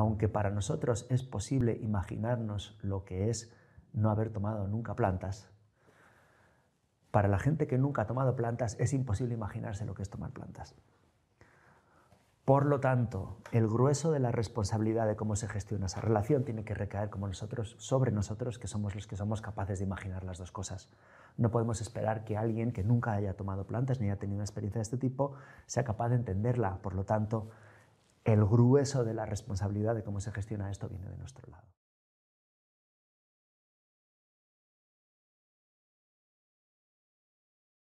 aunque para nosotros es posible imaginarnos lo que es no haber tomado nunca plantas, para la gente que nunca ha tomado plantas es imposible imaginarse lo que es tomar plantas. Por lo tanto, el grueso de la responsabilidad de cómo se gestiona esa relación tiene que recaer como nosotros, sobre nosotros, que somos los que somos capaces de imaginar las dos cosas. No podemos esperar que alguien que nunca haya tomado plantas ni haya tenido una experiencia de este tipo sea capaz de entenderla. Por lo tanto, el grueso de la responsabilidad de cómo se gestiona esto viene de nuestro lado.